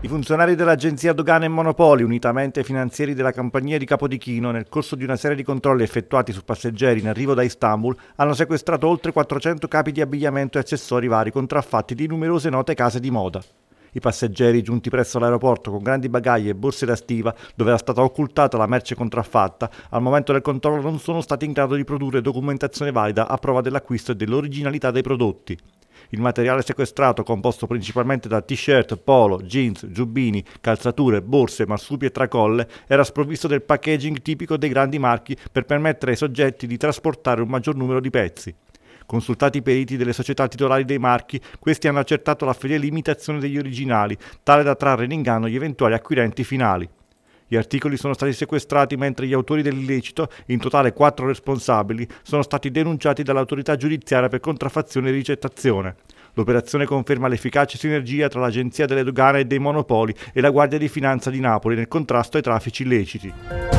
I funzionari dell'Agenzia Dogane e Monopoli, unitamente ai finanzieri della compagnia di Capodichino, nel corso di una serie di controlli effettuati su passeggeri in arrivo da Istanbul, hanno sequestrato oltre 400 capi di abbigliamento e accessori vari contraffatti di numerose note case di moda. I passeggeri giunti presso l'aeroporto con grandi bagagli e borse da stiva, dove era stata occultata la merce contraffatta, al momento del controllo non sono stati in grado di produrre documentazione valida a prova dell'acquisto e dell'originalità dei prodotti. Il materiale sequestrato, composto principalmente da t-shirt, polo, jeans, giubbini, calzature, borse, marsupi e tracolle, era sprovvisto del packaging tipico dei grandi marchi per permettere ai soggetti di trasportare un maggior numero di pezzi. Consultati i periti delle società titolari dei marchi, questi hanno accertato la fedele imitazione degli originali, tale da trarre in inganno gli eventuali acquirenti finali. Gli articoli sono stati sequestrati mentre gli autori dell'illecito, in totale quattro responsabili, sono stati denunciati dall'autorità giudiziaria per contraffazione e ricettazione. L'operazione conferma l'efficace sinergia tra l'Agenzia delle Dogane e dei Monopoli e la Guardia di Finanza di Napoli nel contrasto ai traffici illeciti.